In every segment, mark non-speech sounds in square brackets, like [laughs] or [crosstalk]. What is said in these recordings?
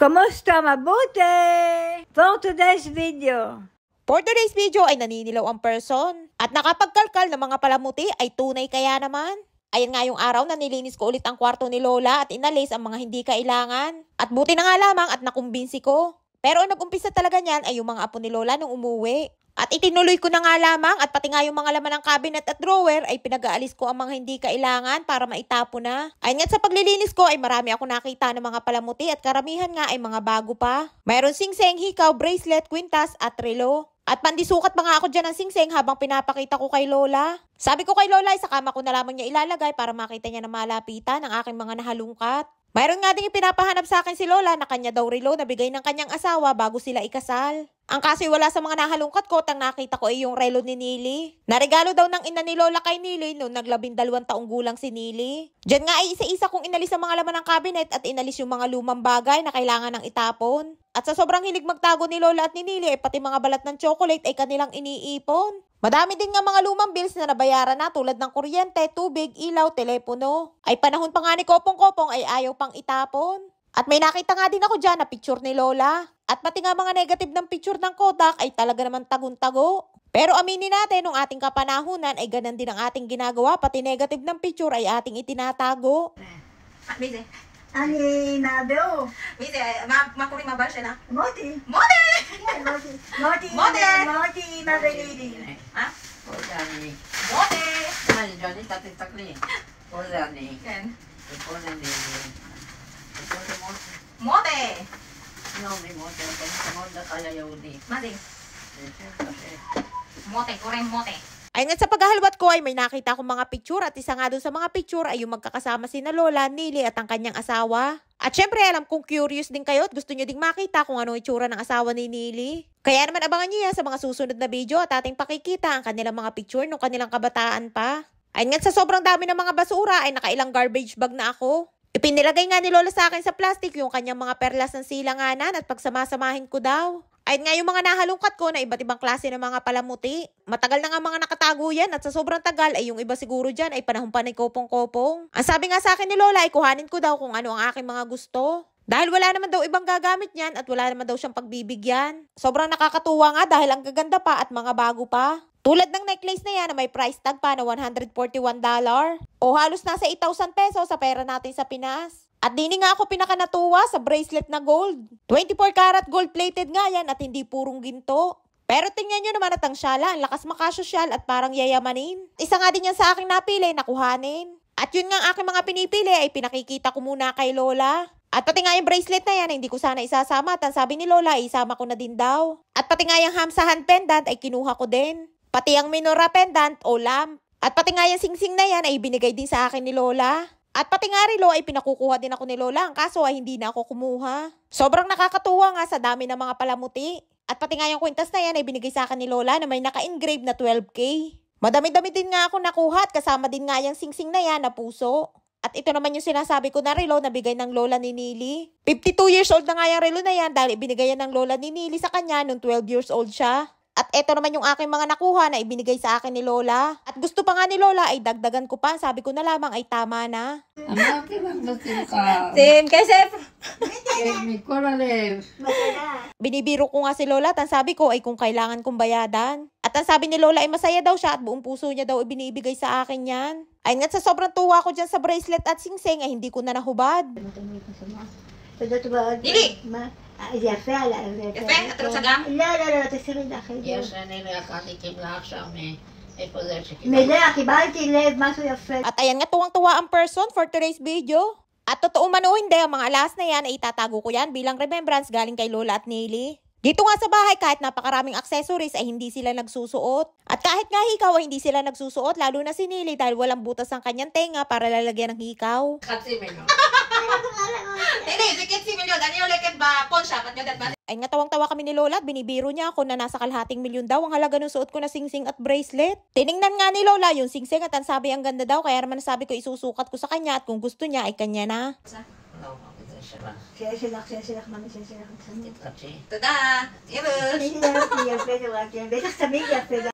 Kamusta? Mabuti! For today's video. For today's video ay naninilaw ang person at nakapagkalkal ng mga palamuti ay tunay kaya naman. Ayan nga yung araw na nilinis ko ulit ang kwarto ni Lola at inalis ang mga hindi kailangan. At buti na nga lamang at nakumbinsi ko. Pero ang nag-umpisa talaga niyan ay yung mga apo ni Lola nung umuwi. At itinuloy ko na nga lamang at pati nga yung mga laman ng cabinet at drawer ay pinag-aalis ko ang mga hindi kailangan para maitapo na. Ayun nga sa paglilinis ko ay marami ako nakita ng mga palamuti at karamihan nga ay mga bago pa. Mayroon singseng, hikaw, bracelet, kwintas at relo. At pandisukat pa nga ako dyan ng singseng habang pinapakita ko kay Lola. Sabi ko kay Lola, ay sa kama ko na lamang niya ilalagay para makita niya na malapitan ang aking mga nahalungkat. Mayroon nga ding ipinapahanap sa akin si Lola na kanya daw relo na bigay ng kanyang asawa bago sila ikasal. Ang kaso'y wala sa mga nahalungkat ko tang nakita ko ay yung relo ni Nili. Naregalo daw ng ina ni Lola kay Nili noong naglabindalawang taong gulang si Nili. Diyan nga ay isa-isa kong inalis ang mga laman ng cabinet at inalis yung mga lumang bagay na kailangan ng itapon. At sa sobrang hilig magtago ni Lola at ni Nili ay pati mga balat ng chocolate ay kanilang iniipon. Madami din nga mga lumang bills na nabayaran na tulad ng kuryente, tubig, ilaw, telepono. Ay panahon pa nga ni Kopong-Kopong ay ayaw pang itapon. At may nakita nga din ako dyan na picture ni Lola. At pati nga mga negative ng picture ng Kodak ay talaga naman tagong-tago. Pero aminin natin, nung ating kapanahunan ay ganun din ang ating ginagawa, pati negative ng picture ay ating itinatago. Eh, Amazing. 아니 나도 이제 막 막걸리 마시나 뭐지 뭐지 뭐지 뭐지 뭐지 마베리리 아 뭐지 뭐지 아니 저기 따뜻 따뜻리 뭐지 아니 응 뭐지 뭐지 너무 뭐지 어떤 뭔가 가야 여우디 맞지 뭐지 뭐지 고래 뭐지 Ayun nga sa paghahalwat ko ay may nakita akong mga picture at isa nga doon sa mga picture ay yung magkakasama si na Lola, Nili at ang kanyang asawa. At syempre, alam kong curious din kayo at gusto nyo ding makita kung anong itsura ng asawa ni Nili. Kaya naman abangan nyo yan sa mga susunod na video at ating pakikita ang kanilang mga picture nung kanilang kabataan pa. Ayun nga sa sobrang dami ng mga basura ay nakailang garbage bag na ako. Ipinilagay nga ni Lola sa akin sa plastic yung kanyang mga perlas ng silanganan at pagsamasamahin ko daw. Kahit nga yung mga nahalungkat ko na iba't ibang klase ng mga palamuti, matagal na nga mga nakatago yan at sa sobrang tagal ay yung iba siguro dyan ay panahon pa ni kopong-kopong. Ang sabi nga sa akin ni Lola ay kuhanin ko daw kung ano ang aking mga gusto. Dahil wala naman daw ibang gagamit niyan at wala naman daw siyang pagbibigyan. Sobrang nakakatuwa nga dahil ang gaganda pa at mga bago pa. Tulad ng necklace na yan na may price tag pa na $141 o halos nasa 8,000 peso sa pera natin sa Pinas. At dini nga ako pinakanatuwa sa bracelet na gold. 24 karat gold plated nga yan at hindi purong ginto. Pero tingnan nyo naman at ang syala, ang lakas makasosyal at parang yayamanin. Isa nga din yan sa aking napili na kuhanin. At yun nga ang aking mga pinipili ay pinakikita ko muna kay Lola. At pati nga yung bracelet na yan, hindi ko sana isasama at sabi ni Lola, isama ko na din daw. At pati nga yung hamsahan pendant ay kinuha ko din. Pati ang minora pendant o lamp. At pati nga yung singsing na yan ay binigay din sa akin ni Lola. At pati nga rilo ay pinakukuha din ako ni Lola, ang kaso ay hindi na ako kumuha. Sobrang nakakatuwa nga sa dami ng mga palamuti. At pati nga yung kwintas na yan ay binigay sa akin ni Lola na may naka-engrave na 12K. Madami-dami din nga ako nakuha at kasama din nga yung singsing na yan na puso. At ito naman yung sinasabi ko na relo na bigay ng lola ni Nili. 52 years old na nga yung relo na yan dahil ibinigay yan ng lola ni Nili sa kanya nung 12 years old siya. At ito naman yung aking mga nakuha na ibinigay sa akin ni Lola. At gusto pa nga ni Lola ay dagdagan ko pa. Sabi ko na lamang ay tama na. Ama, pinagdasin ka. Tim, kasi... Binibiro ko nga si Lola at sabi ko ay kung kailangan kong bayadan. At ang sabi ni Lola ay masaya daw siya at buong puso niya daw ibinibigay sa akin yan. Ay nga sa sobrang tuwa ko dyan sa bracelet at singseng ay hindi ko na nahubad. Dili! Ah, yafe, ala. Yafe, eh, atrasagang? La, la, la, tasirin dahil. Yes, nanay na kasi kimlak siya, may. Mela, kibalti lev, maso yafe. At ayan nga, tuwang-tuwa ang person for today's video. At totoo man o hindi, ang mga alas na yan ay itatago ko yan bilang remembrance galing kay Lola at Nili. Dito nga sa bahay, kahit napakaraming accessories ay eh, hindi sila nagsusuot. At kahit nga hikaw ay eh, hindi sila nagsusuot, lalo na si Nili dahil walang butas ang kanyang tenga para lalagyan ng hikaw. Katsi Milyon. [laughs] Hindi, si ano Katsi ba? Pawn at yodat ba? Ay nga tawang-tawa kami ni Lola at binibiro niya ako na nasa kalhating milyon daw ang halaga ng suot ko na singsing at bracelet. Tiningnan nga ni Lola yung singsing at ang sabi ang ganda daw kaya naman sabi ko isusukat ko sa kanya at kung gusto niya ay kanya na. Sa? 실실락 실실락만 실실락 Tada!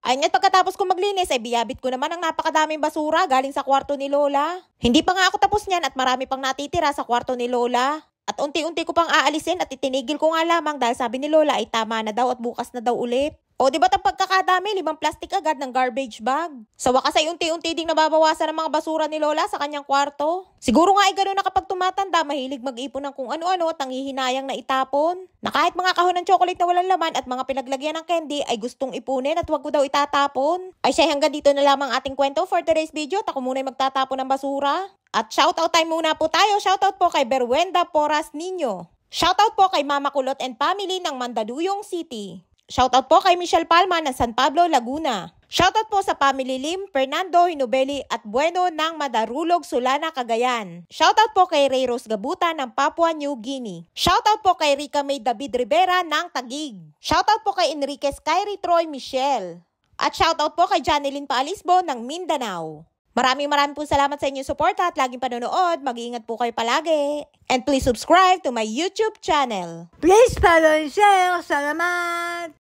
Ayun nga't pagkatapos kong maglinis ay biyabit ko naman ang napakadaming basura galing sa kwarto ni Lola. Hindi pa nga ako tapos niyan at marami pang natitira sa kwarto ni Lola. At unti-unti ko pang aalisin at itinigil ko nga lamang dahil sabi ni Lola ay tama na daw at bukas na daw ulit. O di ba ang pagkakadami, limang plastic agad ng garbage bag. Sa wakas ay unti-unti ding nababawasan ang mga basura ni Lola sa kanyang kwarto. Siguro nga ay ganoon na kapag tumatanda, mahilig mag-ipon ng kung ano-ano at nanghihinayang na itapon. Na kahit mga kahon ng chocolate na walang laman at mga pinaglagyan ng candy ay gustong ipunin at wag ko daw itatapon. Ay siya hanggang dito na lamang ating kwento for today's video. At ako muna ay magtatapon ng basura. At shoutout time muna po tayo. Shoutout po kay Berwenda Poras Niño. Shoutout po kay Mama Kulot and family ng Mandaluyong City. Shoutout po kay Michelle Palma ng San Pablo, Laguna. Shoutout po sa family Lim, Fernando Hinubeli at Bueno ng Madarulog, Sulana, Cagayan. Shoutout po kay Ray Rose Gabuta ng Papua New Guinea. Shoutout po kay Rica May David Rivera ng Tagig. Shoutout po kay Enrique Kyrie Troy Michelle. At shoutout po kay Janeline Paalisbo ng Mindanao. Maraming maraming po salamat sa inyong support at laging panonood. Mag-iingat po kayo palagi. And please subscribe to my YouTube channel. Please follow and share. Salamat!